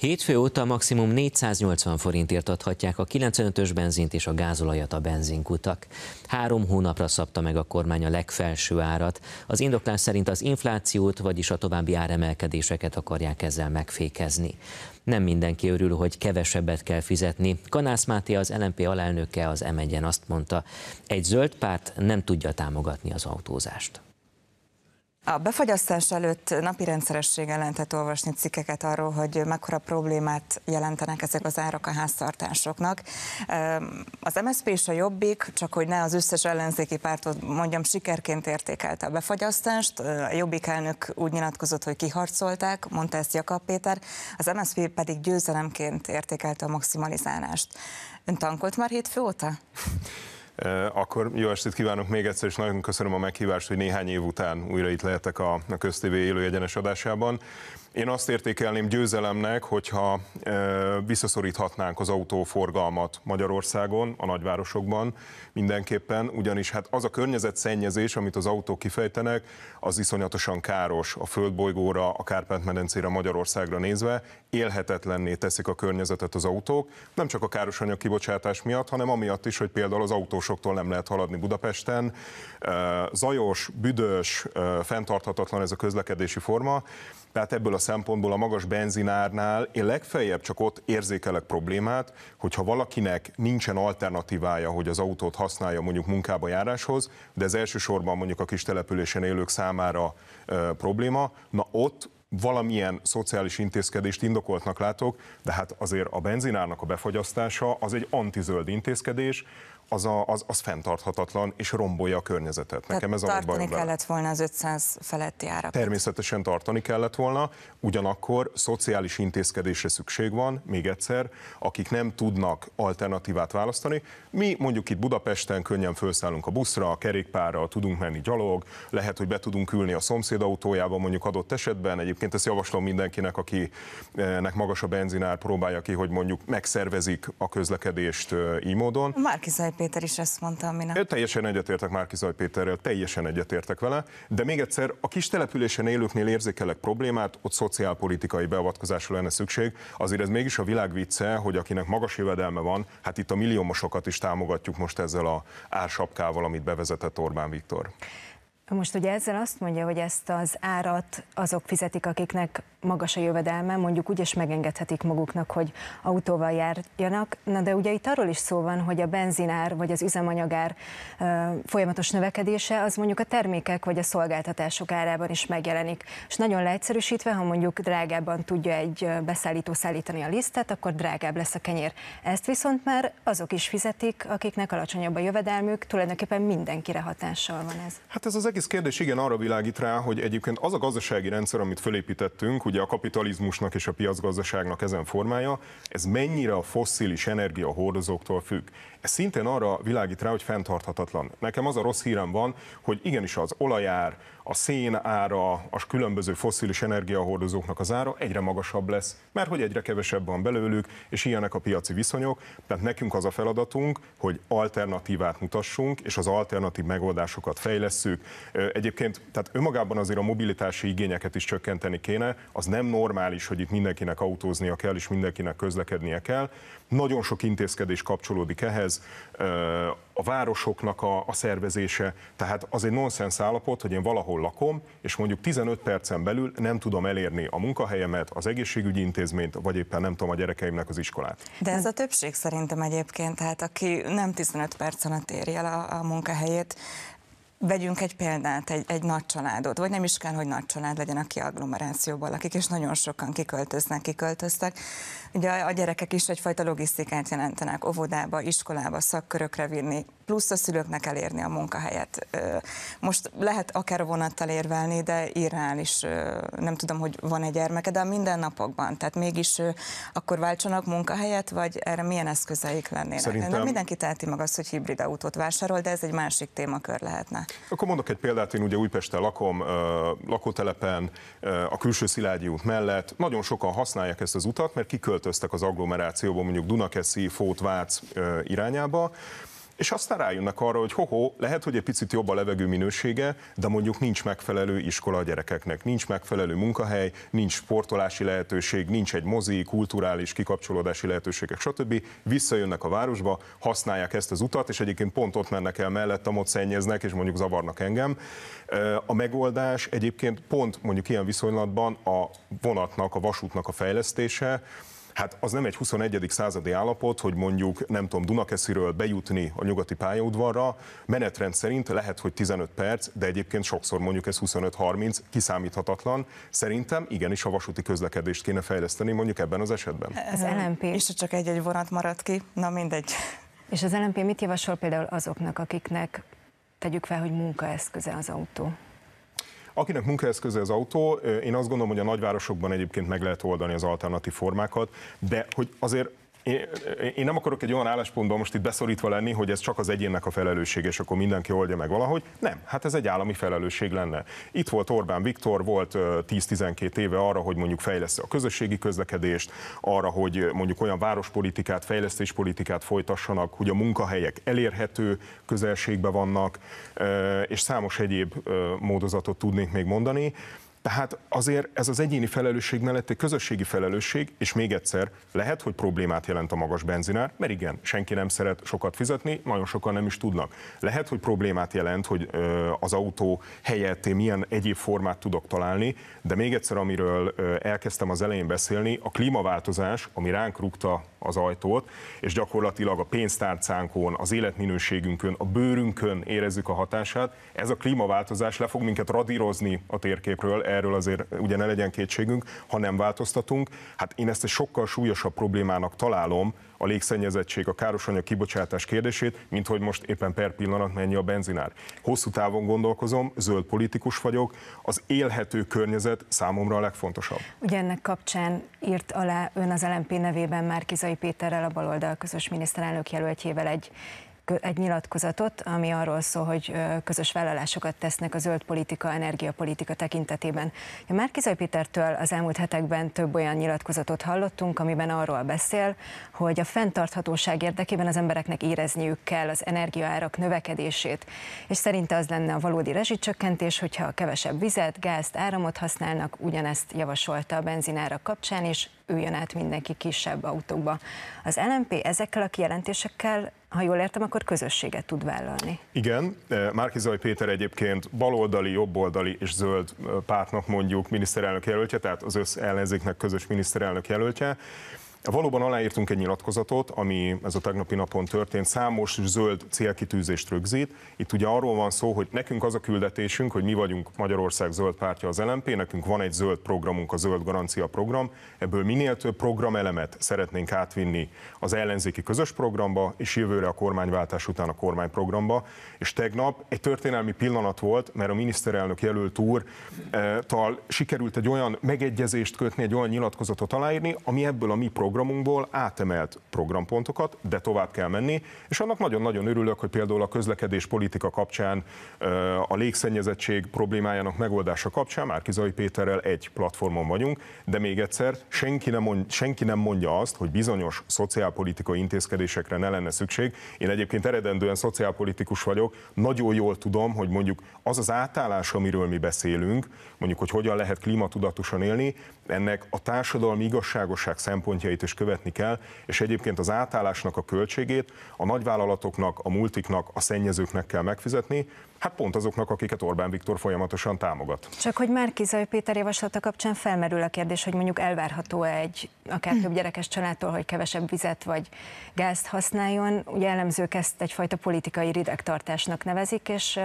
Hétfő óta maximum 480 forintért adhatják a 95-ös benzint és a gázolajat a benzinkutak. Három hónapra szabta meg a kormány a legfelső árat. Az indoklás szerint az inflációt, vagyis a további áremelkedéseket akarják ezzel megfékezni. Nem mindenki örül, hogy kevesebbet kell fizetni. Kanász Máté az LMP alelnöke az m azt mondta, egy zöld párt nem tudja támogatni az autózást. A befagyasztás előtt napi rendszerességgel lehetett olvasni cikkeket arról, hogy mekkora problémát jelentenek ezek az árak a háztartásoknak. Ehm, az MSZP és a Jobbik, csak hogy ne az összes ellenzéki pártot mondjam, sikerként értékelte a befagyasztást. Ehm, a Jobbik elnök úgy nyilatkozott, hogy kiharcolták, mondta ezt Jakab Péter, az MSZP pedig győzelemként értékelte a maximalizálást. Ön tankolt már hétfő óta? Eh, akkor jó estét kívánok még egyszer, és nagyon köszönöm a meghívást, hogy néhány év után újra itt lehetek a, a köztévé élő egyenes adásában. Én azt értékelném győzelemnek, hogyha e, visszaszoríthatnánk az autóforgalmat Magyarországon, a nagyvárosokban mindenképpen, ugyanis hát az a környezetszennyezés, amit az autók kifejtenek, az iszonyatosan káros a földbolygóra, a Kárpát-medencére, Magyarországra nézve, élhetetlenné teszik a környezetet az autók, nem csak a káros anyag kibocsátás miatt, hanem amiatt is, hogy például az autós városoktól nem lehet haladni Budapesten. Zajos, büdös, fenntarthatatlan ez a közlekedési forma, tehát ebből a szempontból a magas benzinárnál én legfeljebb csak ott érzékelek problémát, hogyha valakinek nincsen alternatívája, hogy az autót használja mondjuk munkába járáshoz, de ez elsősorban mondjuk a kis településen élők számára e, probléma, na ott valamilyen szociális intézkedést indokoltnak látok, de hát azért a benzinárnak a befagyasztása az egy antizöld intézkedés, az, a, az, az fenntarthatatlan, és rombolja a környezetet. Nekem Tehát ez a tartani bajom kellett volna az 500 feletti árat. Természetesen tartani kellett volna, ugyanakkor szociális intézkedésre szükség van, még egyszer, akik nem tudnak alternatívát választani. Mi mondjuk itt Budapesten könnyen felszállunk a buszra, a kerékpárra, tudunk menni gyalog, lehet, hogy be tudunk ülni a szomszéd autójába mondjuk adott esetben. Egyébként ezt javaslom mindenkinek, akinek magas a benzinár, próbálja ki, hogy mondjuk megszervezik a közlekedést így módon. Márki Péter is ezt mondta aminek. minap. Teljesen egyetértek Márki Zaj Péterrel, teljesen egyetértek vele, de még egyszer a kis településen élőknél érzékelek problémát, ott szociálpolitikai beavatkozásra lenne szükség. Azért ez mégis a világ vicce, hogy akinek magas jövedelme van, hát itt a milliómosokat is támogatjuk most ezzel a ársapkával, amit bevezetett Orbán Viktor. Most ugye ezzel azt mondja, hogy ezt az árat azok fizetik, akiknek magas a jövedelme, mondjuk úgy is megengedhetik maguknak, hogy autóval járjanak. Na de ugye itt arról is szó van, hogy a benzinár vagy az üzemanyagár folyamatos növekedése az mondjuk a termékek vagy a szolgáltatások árában is megjelenik. És nagyon leegyszerűsítve, ha mondjuk drágábban tudja egy beszállító szállítani a lisztet, akkor drágább lesz a kenyér. Ezt viszont már azok is fizetik, akiknek alacsonyabb a jövedelmük, tulajdonképpen mindenkire hatással van ez. Hát ez az egész egész kérdés igen arra világít rá, hogy egyébként az a gazdasági rendszer, amit fölépítettünk, ugye a kapitalizmusnak és a piacgazdaságnak ezen formája, ez mennyire a fosszilis energiahordozóktól függ. Ez szintén arra világít rá, hogy fenntarthatatlan. Nekem az a rossz hírem van, hogy igenis az olajár, a szén ára, a különböző foszilis energiahordozóknak az ára egyre magasabb lesz, mert hogy egyre kevesebb van belőlük, és ilyenek a piaci viszonyok. Tehát nekünk az a feladatunk, hogy alternatívát mutassunk, és az alternatív megoldásokat fejlesszük. Egyébként, tehát önmagában azért a mobilitási igényeket is csökkenteni kéne. Az nem normális, hogy itt mindenkinek autóznia kell, és mindenkinek közlekednie kell. Nagyon sok intézkedés kapcsolódik ehhez, ez, a városoknak a, a szervezése, tehát az egy nonsens állapot, hogy én valahol lakom, és mondjuk 15 percen belül nem tudom elérni a munkahelyemet, az egészségügyi intézményt, vagy éppen nem tudom a gyerekeimnek az iskolát. De ez a többség szerintem egyébként, tehát aki nem 15 percen a el a, a munkahelyét, Vegyünk egy példát, egy, egy nagy családot, vagy nem is kell, hogy nagy család legyen, aki agglomerációban, lakik, és nagyon sokan kiköltöznek, kiköltöztek. Ugye a, a gyerekek is egyfajta logisztikát jelentenek, óvodába, iskolába, szakkörökre vinni, plusz a szülőknek elérni a munkahelyet. Most lehet akár vonattal érvelni, de irreális, nem tudom, hogy van-e gyermeke, de a mindennapokban, tehát mégis akkor váltsanak munkahelyet, vagy erre milyen eszközeik lennének? Szerintem... Nem mindenki teheti meg azt, hogy hibrid autót vásárol, de ez egy másik témakör lehetne. Akkor mondok egy példát, én ugye Újpesten lakom, lakótelepen, a külső Szilágyi út mellett. Nagyon sokan használják ezt az utat, mert kiköltöztek az agglomerációból, mondjuk Dunakeszi, Fót, Vác irányába, és aztán rájönnek arra, hogy hoho, lehet, hogy egy picit jobb a levegő minősége, de mondjuk nincs megfelelő iskola a gyerekeknek, nincs megfelelő munkahely, nincs sportolási lehetőség, nincs egy mozi, kulturális kikapcsolódási lehetőségek, stb. Visszajönnek a városba, használják ezt az utat, és egyébként pont ott mennek el mellett amit szennyeznek, és mondjuk zavarnak engem. A megoldás egyébként pont mondjuk ilyen viszonylatban a vonatnak, a vasútnak a fejlesztése, hát az nem egy 21. századi állapot, hogy mondjuk, nem tudom, Dunakesziről bejutni a nyugati pályaudvarra, menetrend szerint lehet, hogy 15 perc, de egyébként sokszor mondjuk ez 25-30, kiszámíthatatlan. Szerintem igenis a vasúti közlekedést kéne fejleszteni mondjuk ebben az esetben. Ez mhm. LMP. És csak egy-egy vonat maradt ki, na mindegy. És az LMP mit javasol például azoknak, akiknek tegyük fel, hogy munkaeszköze az autó? Akinek munkaeszköze az autó, én azt gondolom, hogy a nagyvárosokban egyébként meg lehet oldani az alternatív formákat, de hogy azért én, én nem akarok egy olyan álláspontban most itt beszorítva lenni, hogy ez csak az egyénnek a felelősség, és akkor mindenki oldja meg valahogy. Nem, hát ez egy állami felelősség lenne. Itt volt Orbán Viktor, volt 10-12 éve arra, hogy mondjuk fejleszte a közösségi közlekedést, arra, hogy mondjuk olyan várospolitikát, fejlesztéspolitikát folytassanak, hogy a munkahelyek elérhető közelségben vannak, és számos egyéb módozatot tudnék még mondani. Tehát azért ez az egyéni felelősség mellett egy közösségi felelősség, és még egyszer, lehet, hogy problémát jelent a magas benzinár, mert igen, senki nem szeret sokat fizetni, nagyon sokan nem is tudnak. Lehet, hogy problémát jelent, hogy az autó helyett én milyen egyéb formát tudok találni, de még egyszer, amiről elkezdtem az elején beszélni, a klímaváltozás, ami ránk rúgta az ajtót, és gyakorlatilag a pénztárcánkon, az életminőségünkön, a bőrünkön érezzük a hatását, ez a klímaváltozás le fog minket radírozni a térképről, erről azért ugye ne legyen kétségünk, ha nem változtatunk. Hát én ezt egy sokkal súlyosabb problémának találom, a légszennyezettség, a károsanyag kibocsátás kérdését, mint hogy most éppen per pillanat mennyi a benzinár. Hosszú távon gondolkozom, zöld politikus vagyok, az élhető környezet számomra a legfontosabb. Ugye ennek kapcsán írt alá ön az LMP nevében már Péterrel, a baloldal közös miniszterelnök jelöltjével egy egy nyilatkozatot, ami arról szól, hogy közös vállalásokat tesznek a zöld politika, energiapolitika tekintetében. A Márkizaj Pétertől az elmúlt hetekben több olyan nyilatkozatot hallottunk, amiben arról beszél, hogy a fenntarthatóság érdekében az embereknek érezniük kell az energiaárak növekedését, és szerinte az lenne a valódi rezsicsökkentés, hogyha kevesebb vizet, gázt, áramot használnak, ugyanezt javasolta a benzinárak kapcsán, és üljön át mindenki kisebb autókba. Az LMP ezekkel a kijelentésekkel ha jól értem, akkor közösséget tud vállalni. Igen, eh, Márkizaj Péter egyébként baloldali, jobboldali és zöld eh, pártnak mondjuk miniszterelnök jelöltje, tehát az össz ellenzéknek közös miniszterelnök jelöltje. Valóban aláírtunk egy nyilatkozatot, ami ez a tegnapi napon történt, számos zöld célkitűzést rögzít. Itt ugye arról van szó, hogy nekünk az a küldetésünk, hogy mi vagyunk Magyarország zöld pártja az LMP, nekünk van egy zöld programunk, a zöld garancia program, ebből minél több programelemet szeretnénk átvinni az ellenzéki közös programba, és jövőre a kormányváltás után a kormányprogramba. És tegnap egy történelmi pillanat volt, mert a miniszterelnök jelölt úr eh, tal sikerült egy olyan megegyezést kötni, egy olyan nyilatkozatot aláírni, ami ebből a mi program programunkból átemelt programpontokat, de tovább kell menni, és annak nagyon-nagyon örülök, hogy például a közlekedés politika kapcsán, a légszennyezettség problémájának megoldása kapcsán Márkizai Péterrel egy platformon vagyunk, de még egyszer senki nem, mond, senki nem mondja azt, hogy bizonyos szociálpolitikai intézkedésekre ne lenne szükség. Én egyébként eredendően szociálpolitikus vagyok, nagyon jól tudom, hogy mondjuk az az átállás, amiről mi beszélünk, mondjuk, hogy hogyan lehet klímatudatosan élni, ennek a társadalmi igazságosság szempontjait lépéseit is követni kell, és egyébként az átállásnak a költségét a nagyvállalatoknak, a multiknak, a szennyezőknek kell megfizetni, Hát pont azoknak, akiket Orbán Viktor folyamatosan támogat. Csak hogy Márkizaj Péter javaslata kapcsán felmerül a kérdés, hogy mondjuk elvárható-e egy akár hm. több gyerekes családtól, hogy kevesebb vizet vagy gázt használjon. Ugye elemzők ezt egyfajta politikai ridegtartásnak nevezik, és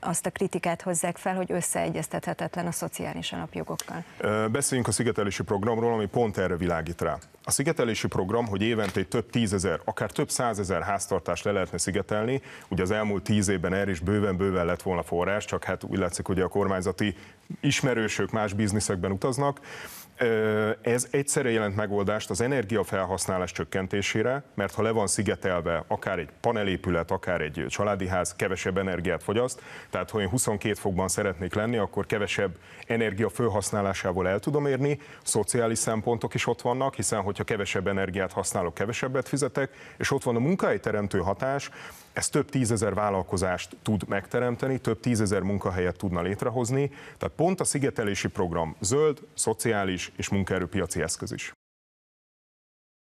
azt a kritikát hozzák fel, hogy összeegyeztethetetlen a szociális alapjogokkal. Beszéljünk a szigetelési programról, ami pont erre világít rá. A szigetelési program, hogy évente több tízezer, akár több százezer háztartást le lehetne szigetelni, ugye az elmúlt tíz évben erre is bőven, bőven bőven lett volna forrás, csak hát úgy látszik, hogy a kormányzati ismerősök más bizniszekben utaznak. Ez egyszerre jelent megoldást az energiafelhasználás csökkentésére, mert ha le van szigetelve akár egy panelépület, akár egy családi ház, kevesebb energiát fogyaszt, tehát ha én 22 fokban szeretnék lenni, akkor kevesebb energia felhasználásával el tudom érni, szociális szempontok is ott vannak, hiszen hogyha kevesebb energiát használok, kevesebbet fizetek, és ott van a teremtő hatás, ez több tízezer vállalkozást tud megteremteni, több tízezer munkahelyet tudna létrehozni, tehát pont a szigetelési program zöld, szociális, és munkaerőpiaci eszköz is.